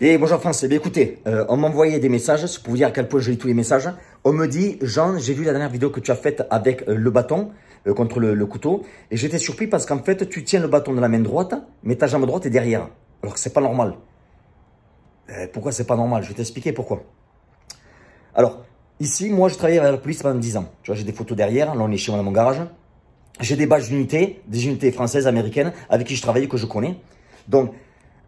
Et eh, bonjour France, eh écoutez, euh, on m'envoyait des messages, c'est pour vous dire à quel point je lis tous les messages. On me dit, Jean, j'ai vu la dernière vidéo que tu as faite avec euh, le bâton euh, contre le, couteau, et j'étais surpris parce qu'en fait, tu tiens le bâton de la main droite, mais ta jambe droite est derrière, alors c'est pas normal. pourquoi c'est pas normal Je vais t'expliquer pourquoi. Alors, ici, moi, je travaillais avec la police pendant 10 ans. Tu vois, j'ai des photos derrière, là, on est chez moi dans mon garage. J'ai des badges d'unités, des unités françaises, américaines, avec qui je travaille, que je connais. Donc,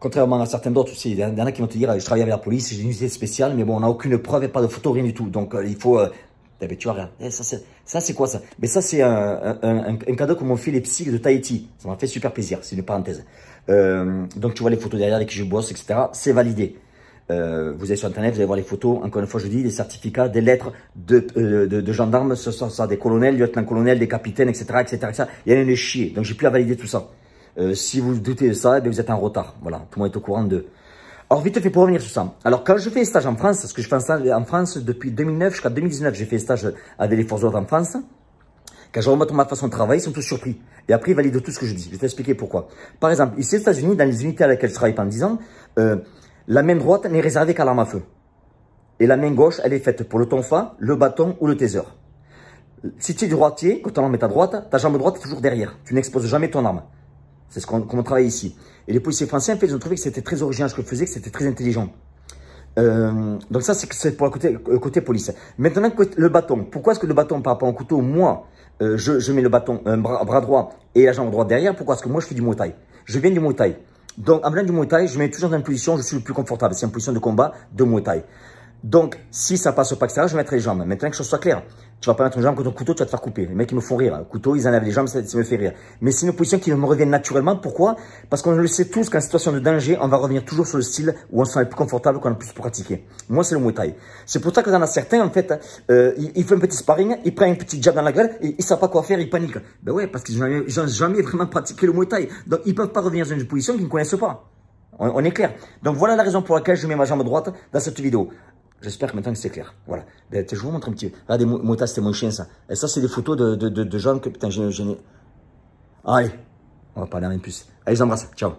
Contrairement à certains d'autres aussi, il y en a qui vont te dire, je travaille avec la police, j'ai une unité spéciale, mais bon, on n'a aucune preuve, et pas de photo, rien du tout. Donc, euh, il faut... ben, tu vois, regarde, eh, ça c'est quoi ça Mais ça c'est un, cadeau que m'ont fait les psychs de Tahiti. Ça m'a fait super plaisir, c'est une parenthèse. Euh, donc tu vois les photos derrière avec qui je bosse, etc. C'est validé. Euh, vous allez sur internet, vous allez voir les photos, encore une fois je dis, des certificats, des lettres de, gendarmes, ce sont ça, des colonels, lieutenants colonel, des capitaines, etc., etc., Il y en a une chier, donc j'ai plus à valider tout ça. Euh, si vous doutez de ça, eh vous êtes en retard. Voilà, tout le monde est au courant de. Alors, vite fait, pour revenir sur ça. Alors, quand je fais stage en France, parce que je fais un stage en France depuis 2009 jusqu'à 2019, j'ai fait stage avec les forces de en France. Quand je remonte ma façon de travailler, ils sont tous surpris. Et après, ils valident tout ce que je dis. Je vais t'expliquer pourquoi. Par exemple, ici aux États-Unis, dans les unités à laquelle je travaille pendant 10 ans, euh, la main droite n'est réservée qu'à l'arme à feu. Et la main gauche, elle est faite pour le tonfa, le bâton ou le taser. Si tu es droitier, quand ton arme est à droite, ta jambe droite est toujours derrière. Tu n'exposes jamais ton arme. C'est ce qu'on travaille ici. Et les policiers français, en fait, ils ont trouvé que c'était très original ce que je faisais, que c'était très intelligent. Euh, donc ça, c'est pour le côté, police. Maintenant, le bâton. Pourquoi est-ce que le bâton par rapport au couteau, moi, euh, je, mets le bâton, un euh, bras, droit et la jambe droite derrière Pourquoi est-ce que moi, je fais du Muay Thai Je viens du Muay Thai. Donc, en venant du Muay Thai, je mets toujours dans une position, je suis le plus confortable. C'est une position de combat de Muay Thai. Donc, si ça passe au pas je mettrai mettre les jambes. Maintenant que je sois clair, tu vas pas mettre une jambe contre ton couteau, tu vas te faire couper. Les mecs, ils me font rire. Le couteau, ils enlèvent les jambes, ça, me fait rire. Mais c'est une position qui me revient naturellement. Pourquoi Parce qu'on le sait tous qu'en situation de danger, on va revenir toujours sur le style où on se sent le plus confortable, qu'on a le plus pratiqué. Moi, c'est le Muay Thai. C'est pour ça que dans certains, en fait, euh, il, fait un petit sparring, ils prennent un petit jab dans la gueule, et ils savent pas quoi faire, ils paniquent. Ben ouais, parce qu'ils n'ont jamais, vraiment pratiqué le Muay Thai. Donc, ils peuvent pas revenir dans une position qu'ils ne connaissent pas. on est clair. Donc, voilà la raison pour laquelle je mets ma jambe droite dans cette vidéo. J'espère que maintenant c'est clair. Voilà. Ben, je vous montre un petit peu. Ah, Regardez, Mota, c'était mon chien, ça. Et ça, c'est des photos de, de, de, gens que, putain, j'ai... Allez, on va parler aller en plus. Allez, je vous embrasse. Ciao.